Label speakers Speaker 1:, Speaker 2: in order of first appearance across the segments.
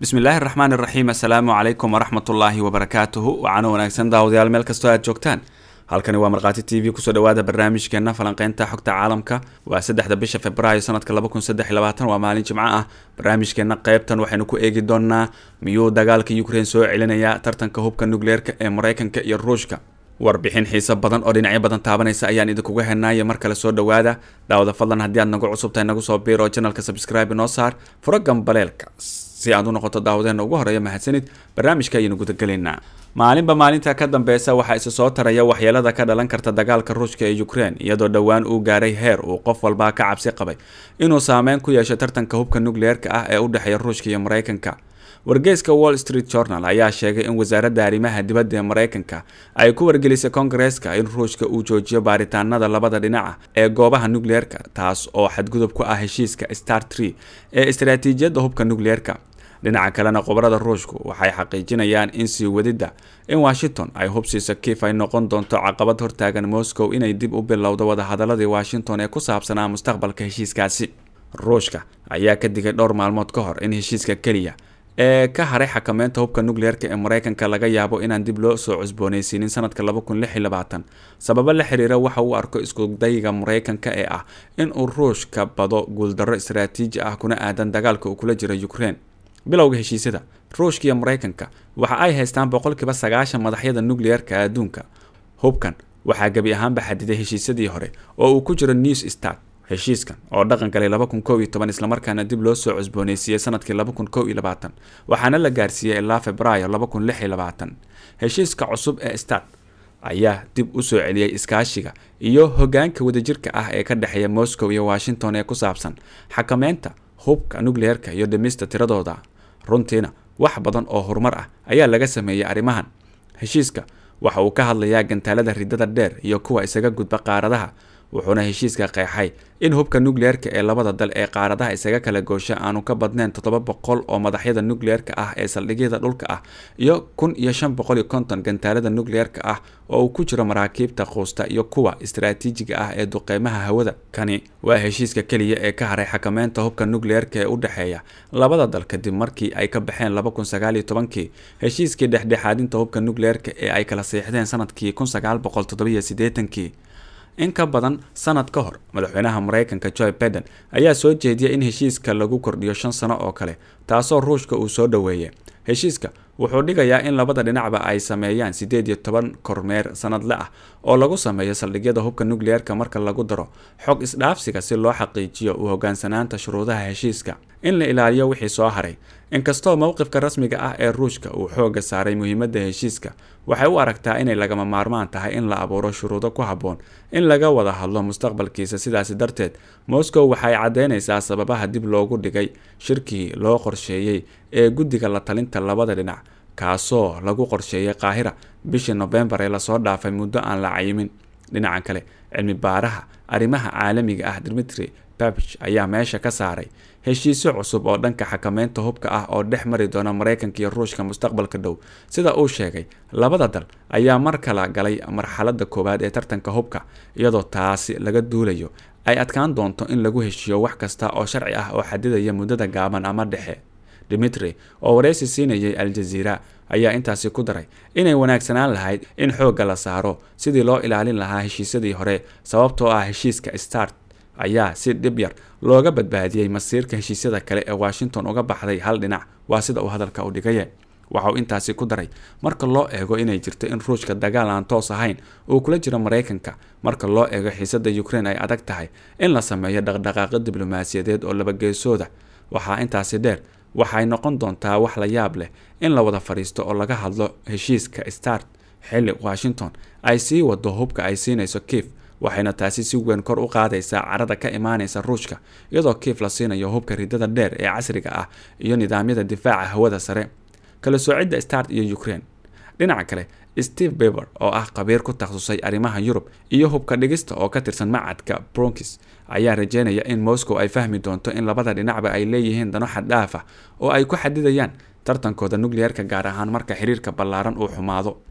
Speaker 1: bismillaahi raxmaan iraxiim assalaamu calaykum waraxmatullaahi wabarakaatuhu wacaana wanaagsan daawadayaal meel kastoo aad joogtaan halkani waa markhaati t v kusoo dhawaada barnaamijkeenna falanqaynta xogta caalamka waa saddexda bisha februaayo sanadka waa maalin jimco ah barnaamijkeenna qaybtan waxaynu ku eegi doonaa miyuu dagaalka ukrain soo celinayaa tartanka hubka nukleerka ee maraykanka iyo ruushka warbixin xiiso badan oo dhinacyo badan taabanaysa ayaan idinkuga henaaye mar kale soo dhawaada dhaawada fadlan haddii aad nagu cusubtahay nagu soo biir oo janalka sabscribe inoo saar furo si aad u noqoto daawadeena ugu horeeya mahadsanid barnaamijka ayaynu gudagelaynaa maalinba maalinta ka dambeysa waxaa isa soo taraya waxyeelada ka dhalan karta dagaalka ruushka ee ukrein iyadoo dhowaan uu gaaray heer uu qof walbaa ka cabsi qabay inuu saameyn ku yeesho tartanka hubka nukliyeerka ah ee u dhexeeya ruushka iyo maraykanka wargeyska wall street journal ayaa sheegay in wasaaradda arrimaha dibadda ee maraykanka ay ku wargelisay kongareeska in ruushka uu joojiyo baaritaanada labada dhinaca ee goobaha nukliyeerka taas oo xadgudub ku ah heshiiska star tree ee istaraatiijiyadda hubka nukliyeerka dhinaca kalena khubarada ruushku waxay xaqiijinayaan in sii wadidda in washington ay hubsiisa kiif ay noqon doonto caqabad hortaagan moscow inay dib u bilowdo wadahadaladii washington ee ku saabsanaa mustaqbalka heshiiskaasi ruushka ayaa ka digay dhowr maalmood ka hor in heshiiska keliya ee ka haray xakameynta hubka nukliyeerka ee maraykanka laga yaabo inaan dib loo soo cusbooneysiinin sanadka sababo la xiriira waxa uu arko iskudayga mareykanka ee ah inuu ruushka bado guuldarro istaraatiiji ah kuna aadan dagaalka uu kula jira ukrein bilowga heshiisyada ruushka iyo maraykanka waxa ay haystaan boqolkiiba sagaashan madaxyada nucleerka adduunka hubkan waxaa gebi ahaanba xadiday heshiisyadii hore oo uu ku jiro news start heshiiskan oo dhaqan galay islamarkaana dib loo soo cusbooneysiiyey sanadkii waxaana la gaarsiiyey ilaa februaayo heshiiska cusub ee start ayaa dib u soo celiyey iskaashiga iyo hogaanka wadajirka ah ee ka dhexeeya moscow iyo washington ee ku saabsan xakameynta hubka nucleerka iyo dhimista tiradooda runtiina wax badan oo horumar ah ayaa laga sameeyey arrimahan heshiiska waxa uu ka hadlayaa gantaalada riddada dheer iyo kuwa isaga gudba qaaradaha wuxuuna heshiiska qeexay in hubka nukliyeerka ee labada dal ee qaaradaha isaga kala goosha aanu ka badnayn toddoba boqol oo madaxyada nukliyeerka ah ee saldhigyada dhulka ah iyo kun iyo shan boqol iyo konton gantaalada nukliyeerka ah oo uu ku jiro maraakiibta quusta iyo kuwa istaraatiijiga ah ee duqeymaha hawada kani waa heshiiska keliya ee ka haray xakameynta hubka nukliyeerka ee u dhexeeya labada dal kadib markii ay ka baxeen laba kun sagaal iyo tobankii heshiiskii dhexdhexaadinta hubka nukliyeerka ee ay kala seexdeen sanadkii kun sagaal boqol toddobiyo siddeetankii in ka badan sanad ka hor madaxweynaha maraykanka joe biden ayaa soo jeediyay in heshiiska lagu kordhiyo shan sano oo kale taasoo ruushka uu soo dhoweeyay heshiiska wuxuu dhigayaa in labada dhinacba ay sameeyaan siddeed iyo toban kormeer sanadle ah oo lagu sameeyo saldhigyada hubka nukliyeerka marka lagu daro xog isdhaafsiga si loo xaqiijiyo u hoggaansanaanta shuruudaha heshiiska in la ilaaliyo wixii soo haray inkastoo mowqifka rasmiga ah ee ruushka uu xoogga saaray muhiimadda heshiiska waxay u aragtaa inay lagama maarmaan tahay in la abuuro shuruudo ku habboon in laga wada hadlo mustaqbalkiisa sidaasi darteed moscow waxay caddaynaysaa sababaha dib loogu dhigay shirkii loo qorsheeyey ee guddiga la talinta labada dhinac kaasoo lagu qorsheeyay qaahira bishii nofembar ee lasoo dhaafay muddo aan la cayimin dhinaca kale cilmi baaraha arrimaha caalamiga ah dimitri babich ayaa meesha ka saaray heshiisyo cusub oo dhanka xakameynta hubka ah oo dhex mari doona maraykanka iyo ruushka mustaqbalka dhow sida uu sheegay labada dal ayaa mar kala galay marxaladda koowaad ee tartanka hubka iyadoo taasi laga duulayo ay adkaan doonto in lagu heshiiyo wax kasta oo sharci ah oo xadidaya muddada gaaban ama dhexe dimitri oo wareysi siinayay aljaziira ayaa intaasi ku daray inay wanaagsanaan lahayd in xoogga la saaro sidii loo ilaalin lahaa heshiisyadii hore sababtoo ah heshiiska start ayaa si dhib yar looga badbaadiyey masiirka heshiisyada kale ee washington uga baxday hal dhinac waa sida uu hadalka u dhigaye waxa intaasi ku daray marka loo eego inay jirto in ruushka dagaal aan toos ahayn uu kula jiro maraykanka marka loo eego xiisada ukraine ay adag tahay in la sameeyo dhaqdhaqaaqo diblomaasiyadeed oo labageesooda waxaa intaasi dheer waxay noqon doontaa wax la yaab leh in la wada fadhiisto oo laga hadlo heshiiska start xili washington ay sii wado hubka ay siinayso kiif waxayna taasi si weyn kor u qaadaysaa carada ka imaanaysa ruushka iyadoo kiif la siinayo hubka ridada dheer ee casriga ah iyo nidaamyada difaaca hawada sare kala soocidda start iyo ukraine dhinaca kale steve beber oo ah khabiir ku takhasusay arrimaha yurub iyo hubka dhigista oo ka tirsan macadka bronkis ayaa rajeynaya in moscow ay fahmi doonto in labada dhinacba ay leeyihiin dano xaddhaaf ah oo ay ku xadidayaan tartankooda nucleerka gaar ahaan marka xiriirka ballaaran uu xumaado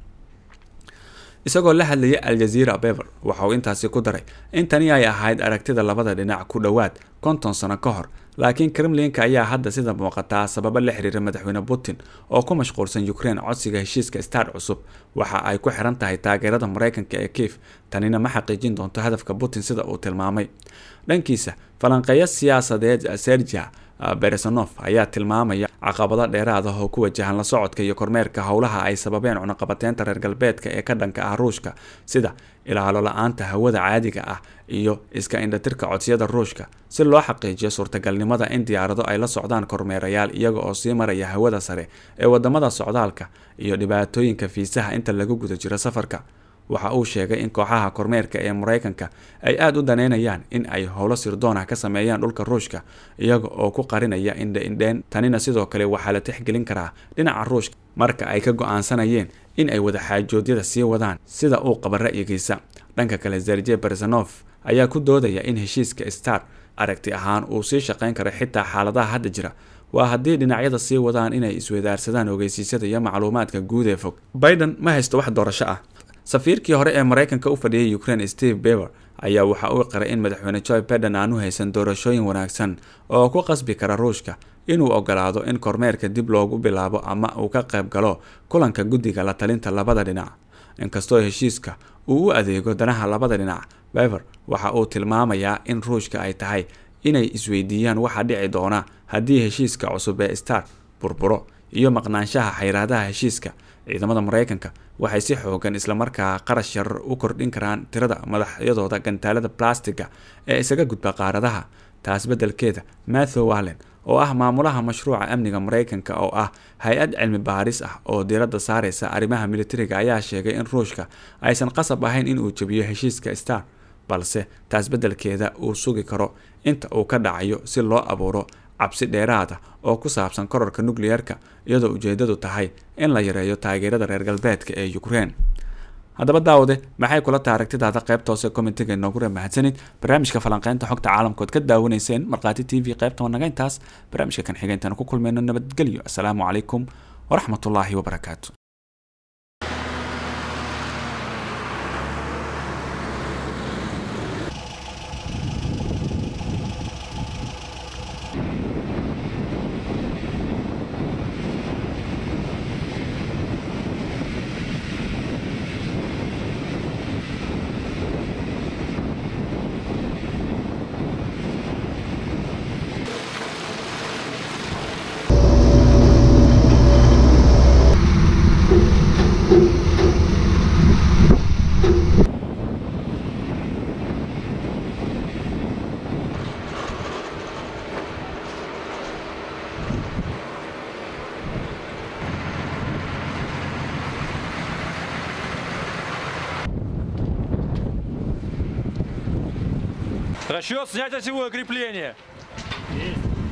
Speaker 1: isagoo la hadlaya aljaziira bever waxa uu intaasi ku daray in tani ay ahayd aragtida labada dhinac ku dhowaad konton sano ka hor laakiin kremlinka ayaa hadda sida muuqataa sababo la xiriira madaxweyne putin oo ku mashquulsan ukrein codsiga heshiiska staad cusub waxa ay ku xiran tahay taageerada maraykanka ee kiif tanina ma xaqiijin doonto hadafka putin sida uu tilmaamay dhankiisa falanqeeyo siyaasadeed sergia Ah, beresanof ayaa tilmaamaya caqabado dheeraad ah oo ku wajahan la socodka iyo kormeerka howlaha ay sababeen cunuqabateynta reer galbeedka ee ka dhanka ah ruushka sida ilaalo la-aanta hawada caadiga ah iyo iska indhatirka codsiyada ruushka si loo xaqiijiyo suurtagalnimada in diyaarado ay la socdaan kormeerayaal iyaga oo sii maraya hawada sare ee wadamada socdaalka iyo dhibaatooyinka fiisaha inta lagu guda jiro safarka waxa uu sheegay in kooxaha kormeerka ee maraykanka ay aada u daneynayaan in ay howlo sirdoona ah ka sameeyaan dhulka ruushka iyaga oo ku qarinaya indhaindheen tanina sidoo kale waxaa la tixgelin karaa dhinaca ruushka marka ay ka go-aansanayeen in ay wada xaajoodyada sii wadaan sida uu qaba ra'yigiisa dhanka kale serje bersonof ayaa ku doodaya in heshiiska star aragti ahaan uu sii shaqayn karo xitaa xaaladaha hadda jira waa haddii dhinacyada sii wadaan inay isweydaarsadaan ogeysiisyada iyo macluumaadka guud ee fog biden ma haysto wax doorasho ah safiirkii hore ee maraykanka u fadhiyay ukrein steve beber ayaa waxa uu qiray in madaxweyne joe biden aanu haysan doorashooyin wanaagsan oo ku qasbi kara ruushka inuu ogolaado in kormeerka dib loogu bilaabo ama uu ka qayb galo kulanka guddiga la talinta labada dhinac inkastoo heshiiska uu u adeego danaha labada dhinac bever waxa uu tilmaamayaa in ruushka ay tahay inay isweydiiyaan waxa dhici doona haddii heshiiska cusub ee star burburo iyo maqnaanshaha xayraadaha heshiiska ciidamada maraykanka waxay si xoogan islamarkaa qarash yar u kordhin karaan tirada madaxyadooda gantaalada blastiga ee isaga gudba qaaradaha taas beddelkeeda matthew allen oo ah maamulaha mashruuca amniga maraykanka oo ah hay-ad cilmi baaris ah oo diiradda saareysa arrimaha militariga ayaa sheegay in ruushka aysan qasab ahayn inuu uu jebiyo heshiiska star balse taas beddelkeeda uu sugi karo inta uu ka dhacayo si loo abuuro cabsi dheeraada ah oo ku saabsan korarka nukliyeerka iyadoo ujeedadu tahay in la yareeyo taageerada reer galbeedka ee ukrein haddaba daawade maxay kula tahay aragtidaada qaybta hoose commentiga inoogura mahadsanid barnaamijka falanqeynta xogta caalamkood ka daawanayseen markhaati t v qaybta wanaga barnaamijka kan xigeyntana ku kulmayno nabadgelyo assalaamu calaykum waraxmatullaahi wabarakaatu Расчет, снять осевое крепление. Есть.